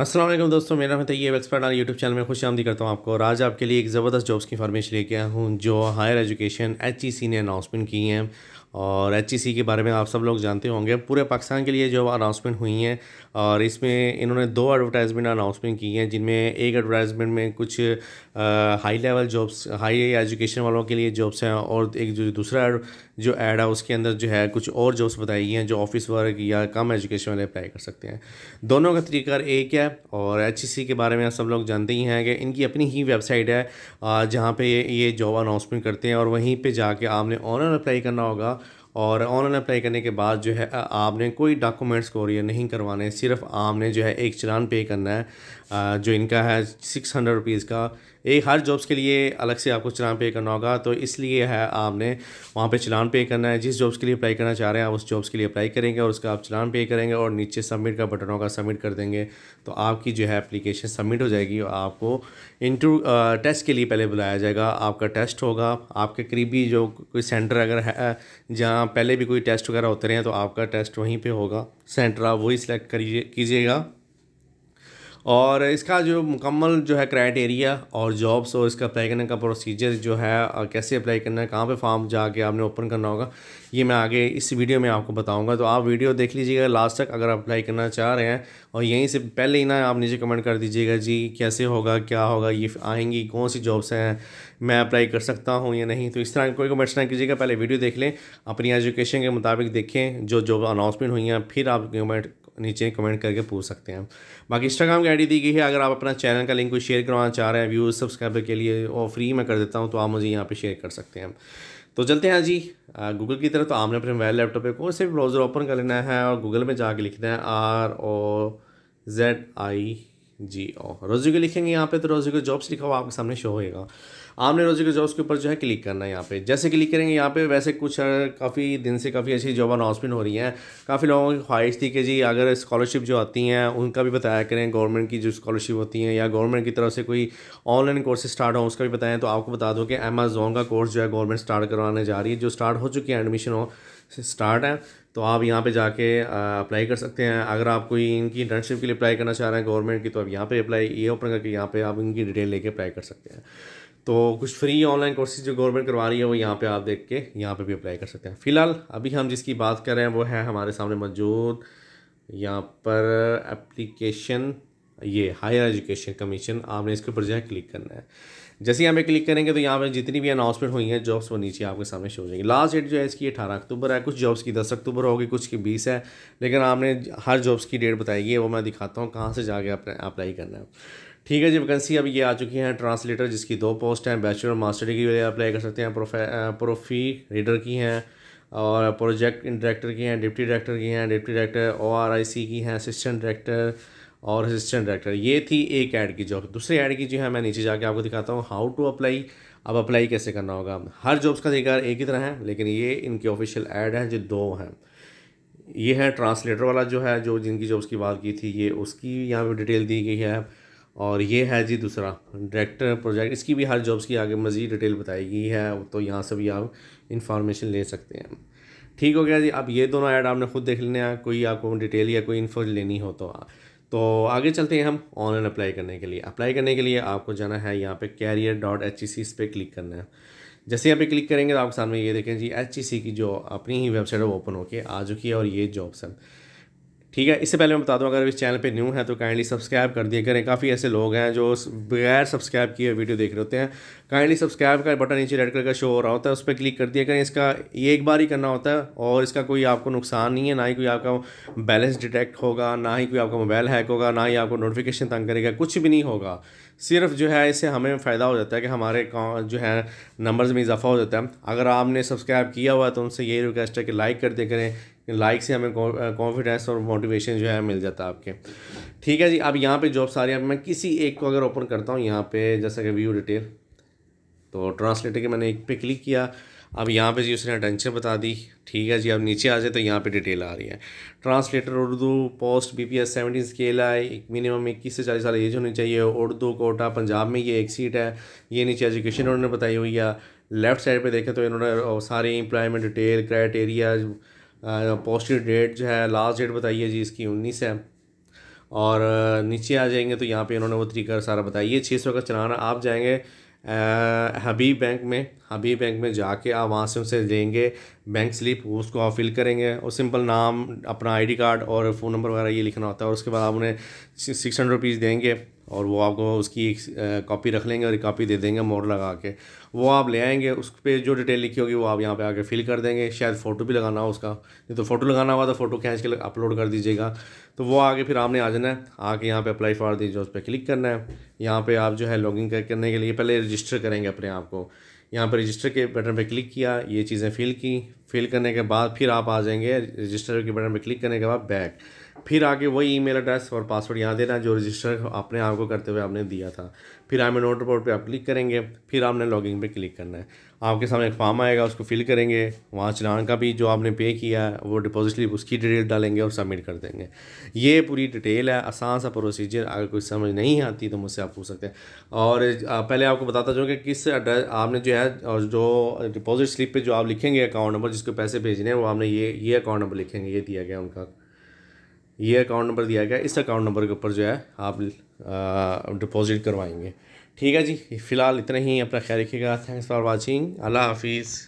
असलम दोस्तों मेरा मैं Tayyab expert all YouTube channel में खुश आमदी करता हूँ आपको और आज आपके लिए एक ज़बरदस्त जॉब्स की फॉर्मेशन लेके आया हूँ जो higher education H E C ने अनाउंसमेंट की हैं और एच e के बारे में आप सब लोग जानते होंगे पूरे पाकिस्तान के लिए जो अनाउंसमेंट हुई हैं और इसमें इन्होंने दो एडवर्टाइजमेंट अनाउंसमेंट की हैं जिनमें एक एडवर्टाइजमेंट में कुछ high level jobs high education वालों के लिए जॉब्स हैं और एक जो दूसरा जो ऐड है उसके अंदर जो है कुछ और जॉब्स बताई हैं जो ऑफिस वर्क या कम एजुकेशन वाले अप्लाई कर सकते हैं दोनों का तरीका एक है और एच e के बारे में सब लोग जानते ही हैं कि इनकी अपनी ही वेबसाइट है जहाँ पर ये जॉब अनाउंसमेंट करते हैं और वहीं पर जाके आपने ऑनलाइन अप्लाई करना होगा और ऑनलाइन अप्लाई करने के बाद जो है आपने कोई डॉक्यूमेंट्स कोरियर नहीं करवाने सिर्फ आपने जो है एक चलान पे करना है जो इनका है सिक्स हंड्रेड रुपीज़ का एक हर जॉब्स के लिए अलग से आपको चलान पे करना होगा तो इसलिए है आपने वहाँ पे चलान पे करना है जिस जॉब्स के लिए अप्लाई करना चाह रहे हैं आप उस जॉब्स के लिए अप्लाई करेंगे और उसका आप चलान पे करेंगे और नीचे सबमिट का बटन होगा सबमिट कर देंगे तो आपकी जो है एप्लीकेशन सबमिट हो जाएगी और आपको इंटरव्यू टेस्ट के लिए पहले बुलाया जाएगा आपका टेस्ट होगा आपके करीबी जो कोई सेंटर अगर है जहाँ पहले भी कोई टेस्ट वगैरह होते रहे हैं तो आपका टेस्ट वहीं पर होगा सेंटर आप वही सिलेक्ट करिए कीजिएगा और इसका जो मुकम्मल जो है क्राइटेरिया और जॉब्स और इसका अप्लाई करने का प्रोसीजर जो है कैसे अप्लाई करना है कहाँ पे फॉर्म जाके आपने ओपन करना होगा ये मैं आगे इस वीडियो में आपको बताऊंगा तो आप वीडियो देख लीजिएगा लास्ट तक अगर आप अप्लाई करना चाह रहे हैं और यहीं से पहले ही ना आप नीचे कमेंट कर दीजिएगा जी कैसे होगा क्या होगा ये आएंगी कौन सी जॉब्स हैं मैं अप्लाई कर सकता हूँ या नहीं तो इस तरह कोई कमेंट्स ना कीजिएगा पहले वीडियो देख लें अपनी एजुकेशन के मुताबिक देखें जो जॉब अनाउंसमेंट हुई हैं फिर आप कमेंट नीचे कमेंट करके पूछ सकते हैं बाकी इंस्टाग्राम की आईडी दी गई है अगर आप अपना चैनल का लिंक कोई शेयर करवाना चाह रहे हैं व्यूज सब्सक्राइबर के लिए और फ्री में कर देता हूँ तो आप मुझे यहाँ पर शेयर कर सकते हैं तो चलते हैं जी गूगल की तरफ तो आपने अपने मोबाइल लैपटॉप पर कौन से ब्राउज़र ओपन कर लेना है और गूगल में जाके लिखना है आर ओ जेड आई जी ओ रोजी को लिखेंगे यहाँ पे तो रोजी को जॉब्स लिखा हुआ आपके सामने शो होएगा आपने रोजी को जॉब्स के ऊपर जो है क्लिक करना है यहाँ पे जैसे क्लिक करेंगे यहाँ पे वैसे कुछ काफ़ी दिन से काफ़ी अच्छी जॉब अनाउंसमेंट हो रही है काफ़ी लोगों की ख्वाहिश थी कि जी अगर स्कॉलरशिप जो आती हैं उनका भी बताया करें गवर्नमेंट की जो स्कॉलरशिप होती हैं या गवर्नमेंट की तरफ से कोई ऑनलाइन कोर्स स्टार्ट हो उसका भी बताएं तो आपको बता दो कि अमेजोन का कोर्स जो है गवर्नमेंट स्टार्ट करवाने जा रही है जो स्टार्ट हो चुकी है एडमिशन हो से स्टार्ट हैं तो आप यहाँ पे जाके अप्लाई कर सकते हैं अगर आप कोई इनकी इंटर्नशिप के लिए अप्लाई करना चाह रहे हैं गवर्नमेंट की तो आप यहाँ पे अप्लाई ये ओपन करके यहाँ पे आप इनकी डिटेल लेके अप्लाई कर सकते हैं तो कुछ फ्री ऑनलाइन कोर्सेज जो गवर्नमेंट करवा रही है वो यहाँ पे आप देख के यहाँ पे भी अप्लाई कर सकते हैं फ़िलहाल अभी हम जिसकी बात कर रहे हैं वो है हमारे सामने मौजूद यहाँ पर एप्लीकेशन ये हायर एजुकेशन कमीशन आपने इसके ऊपर जो है क्लिक करना है जैसे यहाँ पे क्लिक करेंगे तो यहाँ पे जितनी भी अनाउंसमेंट हुई हैं जॉब्स वो नीचे आपके सामने शो हो जाएंगी लास्ट डेट जो है इसकी अठारह अक्टूबर है कुछ जॉब्स की दस अक्टूबर होगी कुछ की बीस है लेकिन आपने हर जॉब्स की डेट बताई है वो मैं दिखाता हूँ कहाँ से जाके अप्लाई करना है ठीक है जी वैकेंसी अभी ये आ चुकी है ट्रांसलेटर जिसकी दो पोस्ट हैं बैचलर मास्टर डिग्री वाले अप्लाई कर सकते हैं प्रोफे प्रोफी रीडर की हैं और प्रोजेक्ट डायरेक्टर की हैं डिप्टी डायरेक्टर की हैं deputy director O R I C की हैं असिस्टेंट डायरेक्टर और असिस्टेंट डायरेक्टर ये थी एक ऐड की जॉब दूसरे ऐड की जो है मैं नीचे जाके आपको दिखाता हूँ हाउ टू अप्लाई अब अप्लाई कैसे करना होगा हर जॉब्स का अधिकार एक ही तरह है लेकिन ये इनके ऑफिशियल ऐड हैं जो दो हैं ये है ट्रांसलेटर वाला जो है जो जिनकी जॉब्स की बात की थी ये उसकी यहाँ पर डिटेल दी गई है और ये है जी दूसरा डायरेक्टर प्रोजेक्ट इसकी भी हर जॉब्स की आगे मज़ीद डिटेल बताई गई है तो यहाँ से भी आप इंफॉर्मेशन ले सकते हैं ठीक हो गया जी अब ये दोनों ऐड आपने खुद देख लेने हैं कोई आपको डिटेल या कोई इन्फो लेनी हो तो तो आगे चलते हैं हम ऑनलाइन अप्लाई करने के लिए अप्लाई करने के लिए आपको जाना है यहाँ पे career dot H E C इस पर क्लिक करना है जैसे यहाँ पे क्लिक करेंगे तो आपके सामने ये देखें जी एच ई सी की जो अपनी ही वेबसाइट है वो ओपन होकर आ चुकी है और ये जॉब्स हैं ठीक है इससे पहले मैं बता दूं अगर इस चैनल पे न्यू है तो काइंडली सब्सक्राइब कर दिया करें काफ़ी ऐसे लोग हैं जो बगैर सब्सक्राइब किए वीडियो देख रहे होते हैं काइंडली सब्सक्राइब का बटन नीचे रेड कलर का शो हो रहा होता है उस पर क्लिक कर दिया करें इसका ये एक बार ही करना होता है और इसका कोई आपको नुकसान नहीं है ना ही कोई आपका बैलेंस डिटेक्ट होगा ना ही कोई आपका मोबाइल हैक होगा ना ही आपको नोटिफिकेशन तंग करेगा कुछ भी नहीं होगा सिर्फ जो है इससे हमें फ़ायदा हो जाता है कि हमारे जो है नंबर्स में इजाफा हो जाता है अगर आपने सब्सक्राइब किया हुआ है तो उनसे यही रिक्वेस्ट है कि लाइक कर दिया करें लाइक से हमें कॉन्फिडेंस और मोटिवेशन जो है मिल जाता है आपके ठीक है जी अब यहाँ पे जॉब सारी अब मैं किसी एक को अगर ओपन करता हूँ यहाँ पे जैसा कि व्यू डिटेल तो ट्रांसलेटर के मैंने एक पे क्लिक किया अब यहाँ पे जी उसने अटेंशन बता दी ठीक है जी अब नीचे आ जाए तो यहाँ पे डिटेल आ रही है translator Urdu post B P S seventeen scale है मिनिमम इक्कीस से चालीस साल एज होनी चाहिए उर्दू कोटा पंजाब में ये एक सीट है ये नीचे एजुकेशन उन्होंने बताई हुई है लेफ्ट साइड पे देखें तो इन्होंने सारी employment detail criteria positive uh, date जो है लास्ट डेट बताइए जी इसकी उन्नीस है और uh, नीचे आ जाएंगे तो यहाँ पे इन्होंने वो तरीका सारा बताइए छः सौ का चलाना आप जाएंगे हबीब uh, बैंक में हबीब बैंक में जाके आप वहाँ से उसे लेंगे बैंक स्लिप उसको आप फिल करेंगे और सिंपल नाम अपना आईडी कार्ड और फ़ोन नंबर वगैरह ये लिखना होता है और उसके बाद आप उन्हें सिक्स हंड्रेड रुपीज़ देंगे और वो आपको उसकी एक कॉपी रख लेंगे और एक कॉपी दे देंगे मोड़ लगा के वो आप ले आएंगे उस पर जो डिटेल लिखी होगी वो आप यहाँ पे आके फिल कर देंगे शायद फ़ोटो भी लगाना हो उसका नहीं तो फ़ोटो लगाना हुआ तो फ़ोटो खींच के अपलोड कर दीजिएगा तो वो आगे फिर आपने आ जाना है आके यहाँ पे अप्लाई फॉर दीजिए उस पर क्लिक करना है यहाँ पर आप जो है लॉगिन करने के लिए पहले रजिस्टर करेंगे अपने आप को यहाँ पर रजिस्टर के बटन पर क्लिक किया ये चीज़ें फिल की फिल करने के बाद फिर आप आ जाएंगे रजिस्टर के बटन पर क्लिक करने के बाद बैक फिर आगे वही ईमेल एड्रेस और पासवर्ड यहाँ देना जो रजिस्टर आपने आपको करते हुए आपने दिया था फिर आप नोट रिपोर्ट पर आप क्लिक करेंगे फिर आपने लॉगिंग पे क्लिक करना है आपके सामने एक फॉर्म आएगा उसको फिल करेंगे वहाँ चलान का भी जो आपने पे किया है वो डिपॉजिट स्लिप उसकी डिटेल डालेंगे और सबमिट कर देंगे ये पूरी डिटेल है आसान सा प्रोसीजर अगर कोई समझ नहीं आती तो मुझसे आप पूछ सकते हैं और पहले आपको बताता जाऊँ कि किस एड्रेस आपने जो है और जो डिपॉजिट स्लिप पर जो आप लिखेंगे अकाउंट नंबर जिसको पैसे भेजने हैं वो आपने ये ये अकाउंट नंबर लिखेंगे ये दिया गया उनका ये अकाउंट नंबर दिया गया इस अकाउंट नंबर के ऊपर जो है आप डिपॉजिट करवाएंगे ठीक है जी फ़िलहाल इतना ही अपना ख्याल रखिएगा थैंक्स फॉर वॉचिंग अल्लाह हाफिज़